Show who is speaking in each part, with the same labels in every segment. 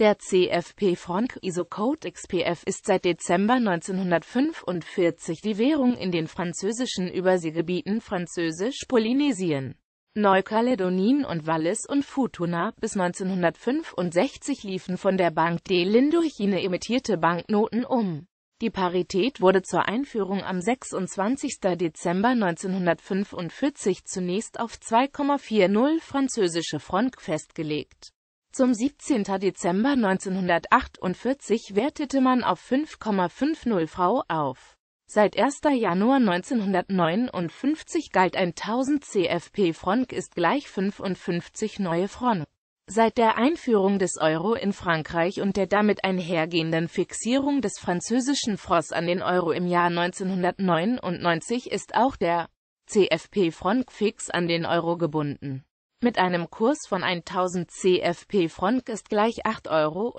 Speaker 1: Der CFP Franc Code XPF ist seit Dezember 1945 die Währung in den französischen Überseegebieten Französisch-Polynesien, Neukaledonien und Wallis und Futuna. Bis 1965 liefen von der Banque des Lindochines emittierte Banknoten um. Die Parität wurde zur Einführung am 26. Dezember 1945 zunächst auf 2,40 französische Franc festgelegt zum 17. Dezember 1948 wertete man auf 5,50 V auf. Seit 1. Januar 1959 galt 1000 CFP Franc ist gleich 55 neue Franc. Seit der Einführung des Euro in Frankreich und der damit einhergehenden Fixierung des französischen Francs an den Euro im Jahr 1999 ist auch der CFP Franc fix an den Euro gebunden. Mit einem Kurs von 1000 CFP Franc ist gleich 8,38 Euro.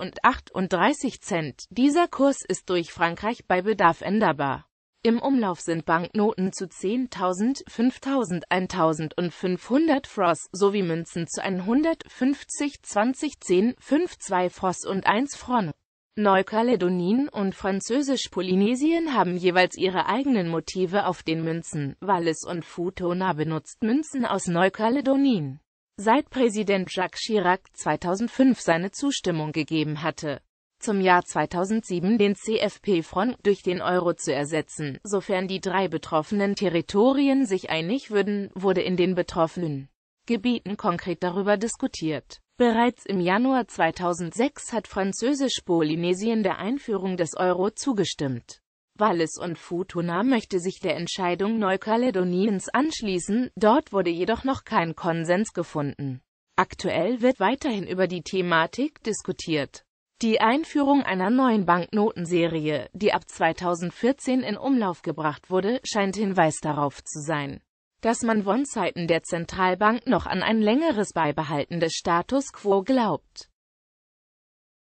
Speaker 1: Dieser Kurs ist durch Frankreich bei Bedarf änderbar. Im Umlauf sind Banknoten zu 10.000, 5.000, 1.000 und 500 Fros sowie Münzen zu 150, 20, 10, 5, 2 Fros und 1 Fron. Neukaledonien und Französisch-Polynesien haben jeweils ihre eigenen Motive auf den Münzen. Wallis und Futona benutzt Münzen aus Neukaledonien seit Präsident Jacques Chirac 2005 seine Zustimmung gegeben hatte, zum Jahr 2007 den CFP-Front durch den Euro zu ersetzen. Sofern die drei betroffenen Territorien sich einig würden, wurde in den betroffenen Gebieten konkret darüber diskutiert. Bereits im Januar 2006 hat Französisch-Polynesien der Einführung des Euro zugestimmt. Wallis und Futuna möchte sich der Entscheidung Neukaledoniens anschließen, dort wurde jedoch noch kein Konsens gefunden. Aktuell wird weiterhin über die Thematik diskutiert. Die Einführung einer neuen Banknotenserie, die ab 2014 in Umlauf gebracht wurde, scheint Hinweis darauf zu sein, dass man von Seiten der Zentralbank noch an ein längeres Beibehalten des Status quo glaubt.